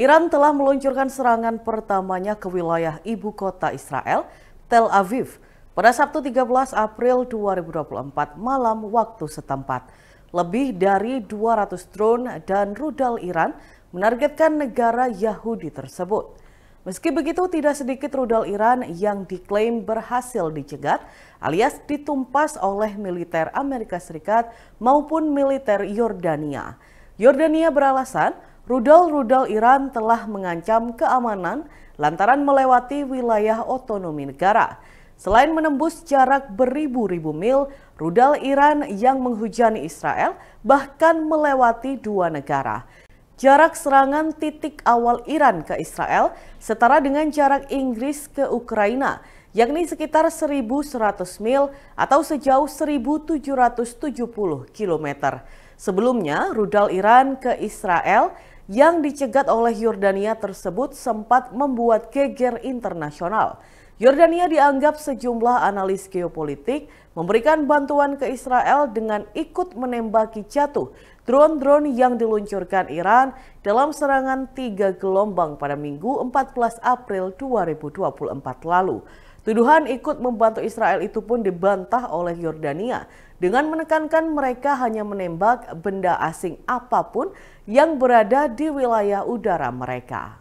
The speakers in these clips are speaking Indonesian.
Iran telah meluncurkan serangan pertamanya ke wilayah ibu kota Israel, Tel Aviv, pada Sabtu 13 April 2024 malam waktu setempat. Lebih dari 200 drone dan rudal Iran menargetkan negara Yahudi tersebut. Meski begitu, tidak sedikit rudal Iran yang diklaim berhasil dicegat alias ditumpas oleh militer Amerika Serikat maupun militer Yordania. Yordania beralasan rudal-rudal Iran telah mengancam keamanan lantaran melewati wilayah otonomi negara. Selain menembus jarak beribu-ribu mil, rudal Iran yang menghujani Israel bahkan melewati dua negara. Jarak serangan titik awal Iran ke Israel setara dengan jarak Inggris ke Ukraina, yakni sekitar 1.100 mil atau sejauh 1.770 km. Sebelumnya, rudal Iran ke Israel yang dicegat oleh Yordania tersebut sempat membuat geger internasional. Yordania dianggap sejumlah analis geopolitik memberikan bantuan ke Israel dengan ikut menembaki jatuh drone-drone yang diluncurkan Iran dalam serangan tiga gelombang pada Minggu 14 April 2024 lalu. Tuduhan ikut membantu Israel itu pun dibantah oleh Yordania dengan menekankan mereka hanya menembak benda asing apapun yang berada di wilayah udara mereka.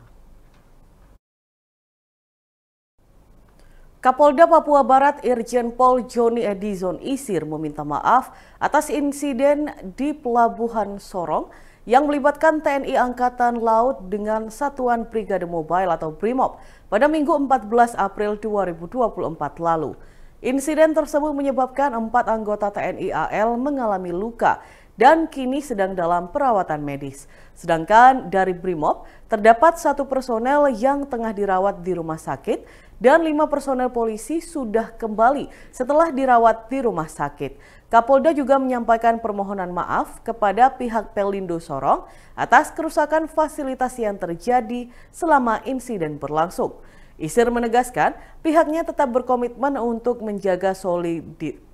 Kapolda Papua Barat Irjen Pol Joni Edison Isir meminta maaf atas insiden di Pelabuhan Sorong yang melibatkan TNI Angkatan Laut dengan Satuan Brigade Mobile atau BRIMOB pada Minggu 14 April 2024 lalu. Insiden tersebut menyebabkan empat anggota TNI AL mengalami luka dan kini sedang dalam perawatan medis. Sedangkan dari BRIMOB, terdapat satu personel yang tengah dirawat di rumah sakit dan lima personel polisi sudah kembali setelah dirawat di rumah sakit. Kapolda juga menyampaikan permohonan maaf kepada pihak Pelindo Sorong atas kerusakan fasilitas yang terjadi selama insiden berlangsung. Isir menegaskan pihaknya tetap berkomitmen untuk menjaga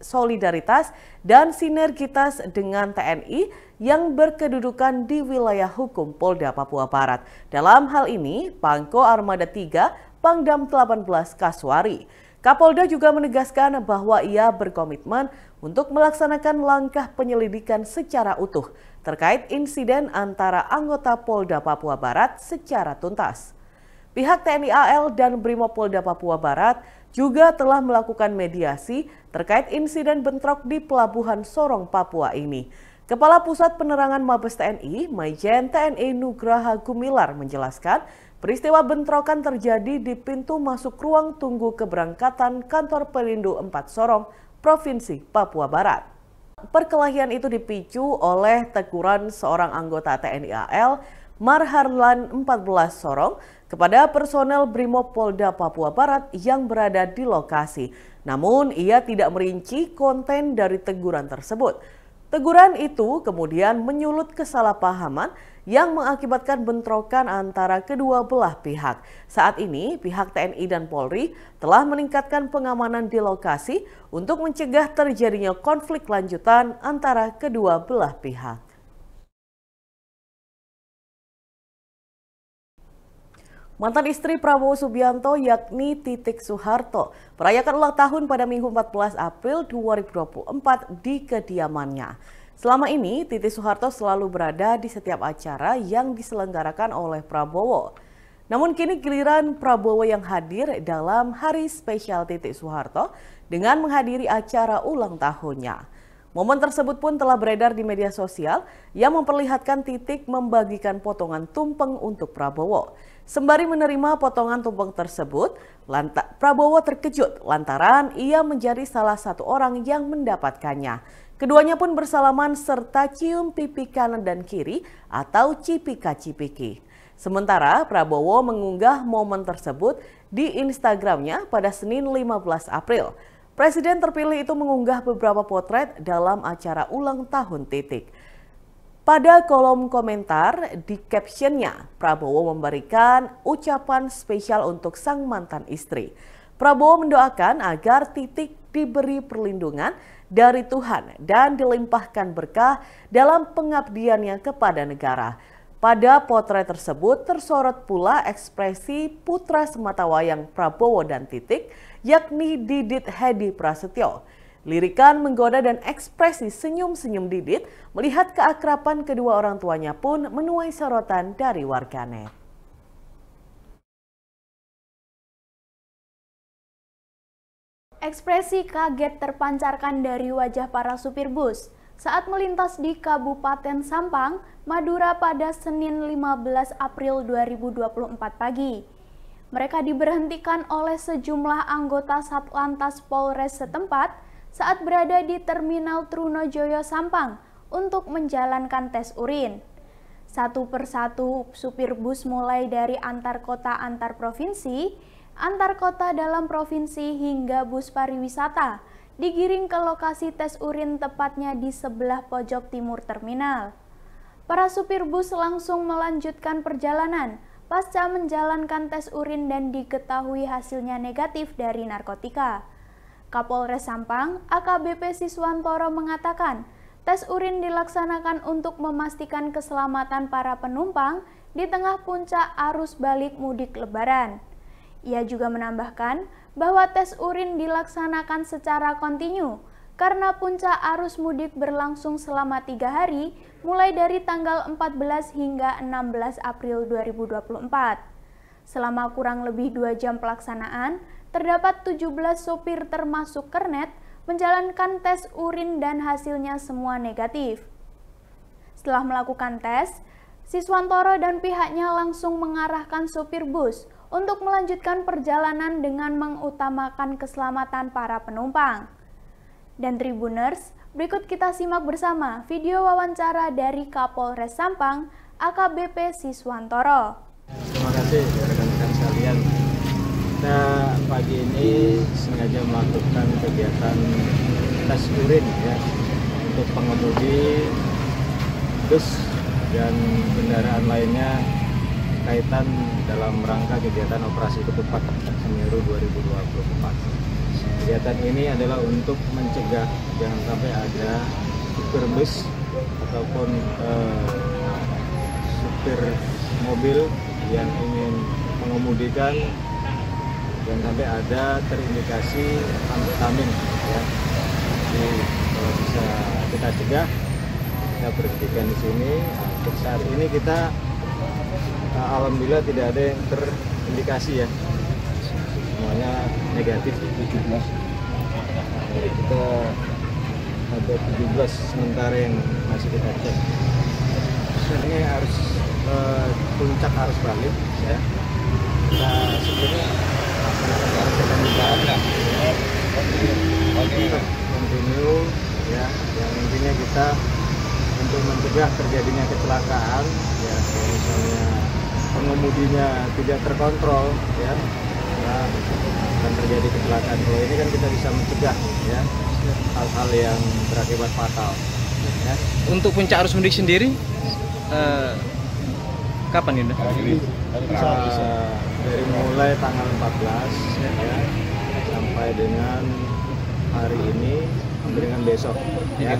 solidaritas dan sinergitas dengan TNI yang berkedudukan di wilayah hukum Polda Papua Barat. Dalam hal ini, Pangko Armada 3, Pangdam 18 Kaswari. Kapolda juga menegaskan bahwa ia berkomitmen untuk melaksanakan langkah penyelidikan secara utuh terkait insiden antara anggota Polda Papua Barat secara tuntas. Pihak TNI AL dan Brimopolda Papua Barat juga telah melakukan mediasi terkait insiden bentrok di Pelabuhan Sorong, Papua ini. Kepala Pusat Penerangan Mabes TNI, Maijen TNI Nugraha Gumilar menjelaskan, peristiwa bentrokan terjadi di pintu masuk ruang tunggu keberangkatan kantor Pelindo 4 Sorong, Provinsi Papua Barat. Perkelahian itu dipicu oleh teguran seorang anggota TNI AL, Marharlan 14 Sorong, kepada personel Brimob Polda Papua Barat yang berada di lokasi. Namun ia tidak merinci konten dari teguran tersebut. Teguran itu kemudian menyulut kesalahpahaman yang mengakibatkan bentrokan antara kedua belah pihak. Saat ini pihak TNI dan Polri telah meningkatkan pengamanan di lokasi untuk mencegah terjadinya konflik lanjutan antara kedua belah pihak. Mantan istri Prabowo Subianto yakni Titik Soeharto merayakan ulang tahun pada Minggu 14 April 2024 di kediamannya. Selama ini Titik Soeharto selalu berada di setiap acara yang diselenggarakan oleh Prabowo. Namun kini giliran Prabowo yang hadir dalam hari spesial Titik Soeharto dengan menghadiri acara ulang tahunnya. Momen tersebut pun telah beredar di media sosial yang memperlihatkan titik membagikan potongan tumpeng untuk Prabowo. Sembari menerima potongan tumpeng tersebut, lanta Prabowo terkejut lantaran ia menjadi salah satu orang yang mendapatkannya. Keduanya pun bersalaman serta cium pipi kanan dan kiri atau cipika-cipiki. Sementara Prabowo mengunggah momen tersebut di Instagramnya pada Senin 15 April. Presiden terpilih itu mengunggah beberapa potret dalam acara ulang tahun titik. Pada kolom komentar di captionnya, Prabowo memberikan ucapan spesial untuk sang mantan istri. Prabowo mendoakan agar titik diberi perlindungan dari Tuhan dan dilimpahkan berkah dalam pengabdiannya kepada negara. Pada potret tersebut tersorot pula ekspresi putra sematawayang Prabowo dan Titik yakni Didit Hedi Prasetyo. Lirikan menggoda dan ekspresi senyum-senyum Didit melihat keakrapan kedua orang tuanya pun menuai sorotan dari warganet. Ekspresi kaget terpancarkan dari wajah para supir bus saat melintas di Kabupaten Sampang, Madura pada Senin 15 April 2024 pagi. Mereka diberhentikan oleh sejumlah anggota Satlantas Polres setempat saat berada di Terminal Trunojoyo Sampang untuk menjalankan tes urin. Satu persatu, supir bus mulai dari antar kota antar provinsi, antar kota dalam provinsi hingga bus pariwisata digiring ke lokasi tes urin tepatnya di sebelah pojok timur terminal. Para supir bus langsung melanjutkan perjalanan pasca menjalankan tes urin dan diketahui hasilnya negatif dari narkotika. Kapolres Sampang, AKBP Siswantoro mengatakan, tes urin dilaksanakan untuk memastikan keselamatan para penumpang di tengah puncak arus balik mudik lebaran. Ia juga menambahkan bahwa tes urin dilaksanakan secara kontinu karena puncak arus mudik berlangsung selama tiga hari mulai dari tanggal 14 hingga 16 April 2024. Selama kurang lebih dua jam pelaksanaan, terdapat 17 sopir termasuk kernet menjalankan tes urin dan hasilnya semua negatif. Setelah melakukan tes, Siswantoro dan pihaknya langsung mengarahkan sopir bus untuk melanjutkan perjalanan dengan mengutamakan keselamatan para penumpang. Dan Tribuners Berikut kita simak bersama video wawancara dari Kapolres Sampang, AKBP Siswantoro. Terima kasih rekan-rekan sekalian. Kita pagi ini sengaja melakukan kegiatan tes urin ya untuk pengemudi bus dan kendaraan lainnya kaitan dalam rangka kegiatan operasi ketupat Semeru 2024. Kegiatan ini adalah untuk mencegah jangan sampai ada supir bus ataupun eh, supir mobil yang ingin mengemudikan dan sampai ada terindikasi amfetamin ya. Jadi kalau bisa kita cegah kita berhentikan di sini. Untuk saat ini kita eh, alhamdulillah tidak ada yang terindikasi ya negatif 17 jadi kita ada 17 sementara yang masih kita cek Sebenarnya harus uh, puncak harus balik ya nah, kita sebenarnya ya yang intinya kita untuk mencegah terjadinya kecelakaan ya misalnya pengemudinya tidak terkontrol ya, ya akan terjadi kecelakaan kalau ini kan kita bisa mencegah ya hal-hal yang berakibat fatal ya. untuk puncak arus mudik sendiri uh, kapan ini? Bisa, dari mulai tanggal 14 ya. ya, sampai dengan hari ini dengan besok ya.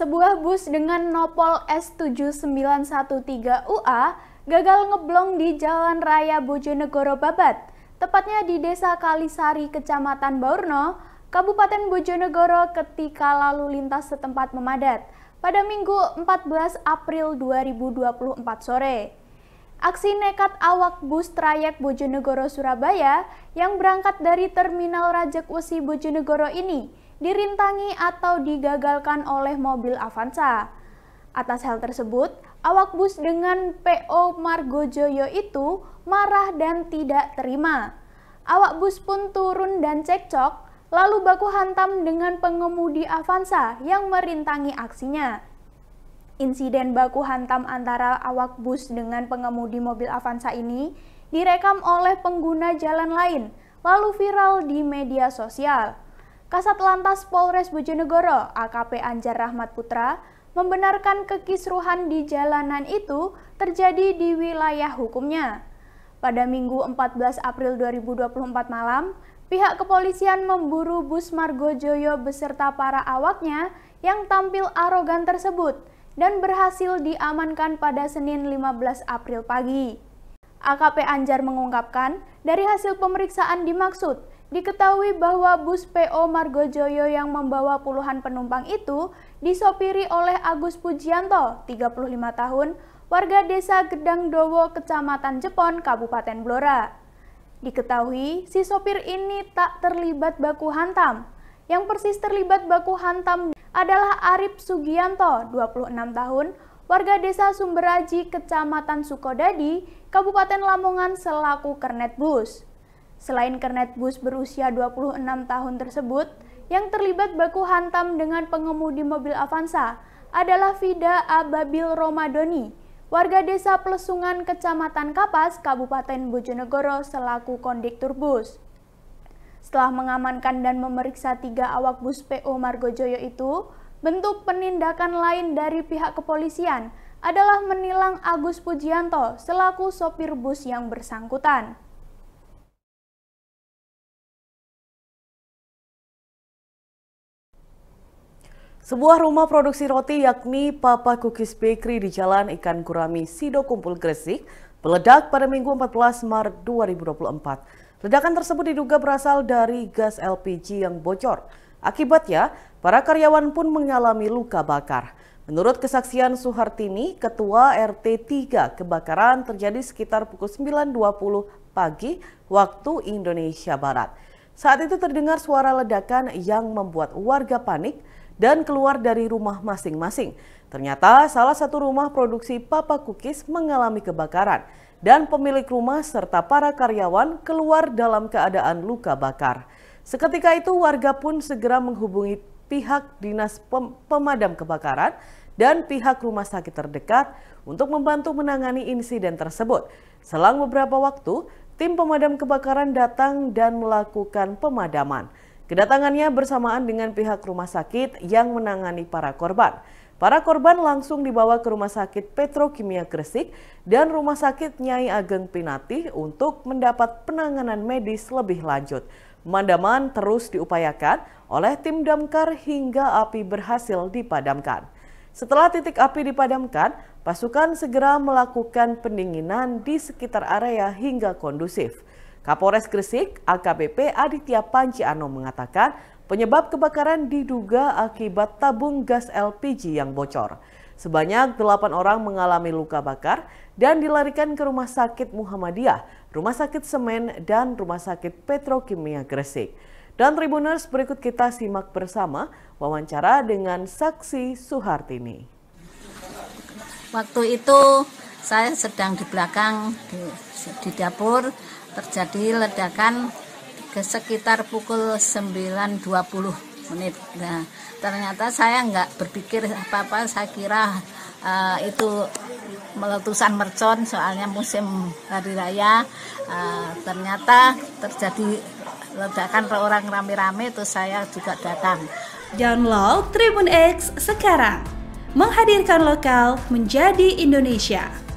sebuah bus dengan nopol S7913UA gagal ngeblong di Jalan Raya Bojonegoro Babat, tepatnya di Desa Kalisari, Kecamatan Baurno, Kabupaten Bojonegoro ketika lalu lintas setempat memadat pada Minggu 14 April 2024 sore. Aksi nekat awak bus trayek Bojonegoro Surabaya yang berangkat dari Terminal Rajak Wesi Bojonegoro ini dirintangi atau digagalkan oleh mobil Avanza. Atas hal tersebut, awak bus dengan PO Margojoyo itu marah dan tidak terima. Awak bus pun turun dan cekcok, lalu baku hantam dengan pengemudi Avanza yang merintangi aksinya. Insiden baku hantam antara awak bus dengan pengemudi mobil Avanza ini direkam oleh pengguna jalan lain, lalu viral di media sosial. Kasat Lantas Polres Bojonegoro AKP Anjar Rahmat Putra membenarkan kekisruhan di jalanan itu terjadi di wilayah hukumnya. Pada Minggu 14 April 2024 malam, pihak kepolisian memburu bus Margo Joyo beserta para awaknya yang tampil arogan tersebut dan berhasil diamankan pada Senin 15 April pagi. AKP Anjar mengungkapkan, dari hasil pemeriksaan dimaksud, Diketahui bahwa bus PO Margojoyo yang membawa puluhan penumpang itu disopiri oleh Agus Pujianto, 35 tahun, warga desa Gedang Dowo, Kecamatan Jepon, Kabupaten Blora. Diketahui, si sopir ini tak terlibat baku hantam. Yang persis terlibat baku hantam adalah Arif Sugianto, 26 tahun, warga desa Sumberaji, Kecamatan Sukodadi, Kabupaten Lamongan selaku kernet bus. Selain kernet bus berusia 26 tahun tersebut, yang terlibat baku hantam dengan pengemudi mobil Avanza adalah Fida Ababil Romadoni, warga desa Pelesungan, Kecamatan Kapas, Kabupaten Bojonegoro selaku kondektur bus. Setelah mengamankan dan memeriksa tiga awak bus PO Margojoyo itu, bentuk penindakan lain dari pihak kepolisian adalah menilang Agus Pujianto selaku sopir bus yang bersangkutan. Sebuah rumah produksi roti yakni Papa Cookies Bakery di Jalan Ikan Gurami Sido Kumpul Gresik meledak pada Minggu 14 Maret 2024. Ledakan tersebut diduga berasal dari gas LPG yang bocor. Akibatnya, para karyawan pun mengalami luka bakar. Menurut kesaksian Suhartini, Ketua RT 3, kebakaran terjadi sekitar pukul 9.20 pagi waktu Indonesia Barat. Saat itu terdengar suara ledakan yang membuat warga panik dan keluar dari rumah masing-masing. Ternyata salah satu rumah produksi Papa Cookies mengalami kebakaran dan pemilik rumah serta para karyawan keluar dalam keadaan luka bakar. Seketika itu warga pun segera menghubungi pihak dinas pem pemadam kebakaran dan pihak rumah sakit terdekat untuk membantu menangani insiden tersebut. Selang beberapa waktu, tim pemadam kebakaran datang dan melakukan pemadaman. Kedatangannya bersamaan dengan pihak rumah sakit yang menangani para korban. Para korban langsung dibawa ke Rumah Sakit Petrokimia Gresik dan Rumah Sakit Nyai Ageng Pinati untuk mendapat penanganan medis lebih lanjut. Mandaman terus diupayakan oleh tim damkar hingga api berhasil dipadamkan. Setelah titik api dipadamkan, pasukan segera melakukan pendinginan di sekitar area hingga kondusif. Kapolres Gresik AKBP Aditya Ano mengatakan penyebab kebakaran diduga akibat tabung gas LPG yang bocor. Sebanyak 8 orang mengalami luka bakar dan dilarikan ke Rumah Sakit Muhammadiyah, Rumah Sakit Semen, dan Rumah Sakit Petrokimia Gresik. Dan Tribuners berikut kita simak bersama wawancara dengan saksi Suhartini. Waktu itu saya sedang di belakang di, di dapur, terjadi ledakan ke sekitar pukul 9.20 menit. Nah, ternyata saya nggak berpikir apa-apa, saya kira uh, itu meletusan mercon soalnya musim hari raya. Uh, ternyata terjadi ledakan orang rame-rame itu saya juga datang. Download Tribun X sekarang. Menghadirkan lokal menjadi Indonesia.